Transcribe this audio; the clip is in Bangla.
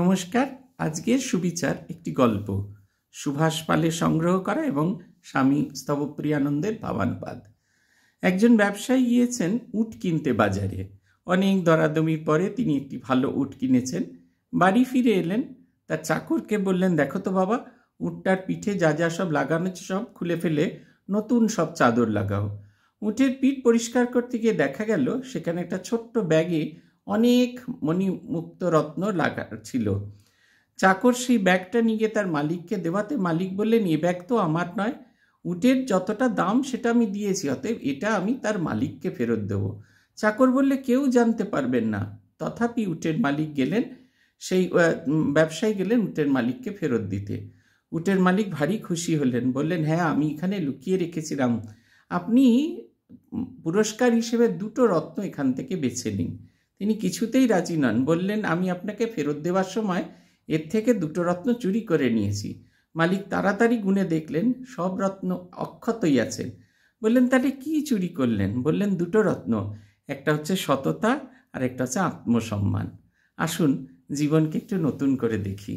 নমস্কার আজকের সুবিচার একটি গল্প সুভাষ পালের সংগ্রহ করা এবং স্বামী স্তবপ্রিয়ানন্দের ভাবানুবাদ একজন ব্যবসায়ী গিয়েছেন উট কিনতে বাজারে অনেক দরাদমির পরে তিনি একটি ভালো উট কিনেছেন বাড়ি ফিরে এলেন তার চাকরকে বললেন দেখো তো বাবা উটটার পিঠে যা যা সব লাগানো সব খুলে ফেলে নতুন সব চাদর লাগাও উটের পিঠ পরিষ্কার করতে গিয়ে দেখা গেল সেখানে একটা ছোট্ট ব্যাগে অনেক মণিমুক্ত রত্ন লাগা ছিল চাকর সেই ব্যাগটা নিয়ে তার মালিককে দেওয়াতে মালিক বললেন এ ব্যাগ তো আমার নয় উটের যতটা দাম সেটা আমি দিয়েছি অতএব এটা আমি তার মালিককে ফেরত দেব চাকর বললে কেউ জানতে পারবেন না তথাপি উটের মালিক গেলেন সেই ব্যবসায়ী গেলেন উটের মালিককে ফেরত দিতে উটের মালিক ভারী খুশি হলেন বললেন হ্যাঁ আমি এখানে লুকিয়ে রেখেছিলাম আপনি পুরস্কার হিসেবে দুটো রত্ন এখান থেকে বেছে নিন তিনি কিছুতেই রাজি নন বললেন আমি আপনাকে ফেরত দেওয়ার সময় এর থেকে দুটো রত্ন চুরি করে নিয়েছি মালিক তাড়াতাড়ি গুনে দেখলেন সব রত্ন অক্ষতই আছেন বললেন তাহলে কি চুরি করলেন বললেন দুটো রত্ন একটা হচ্ছে সততা আর একটা হচ্ছে আত্মসম্মান আসুন জীবনকে একটু নতুন করে দেখি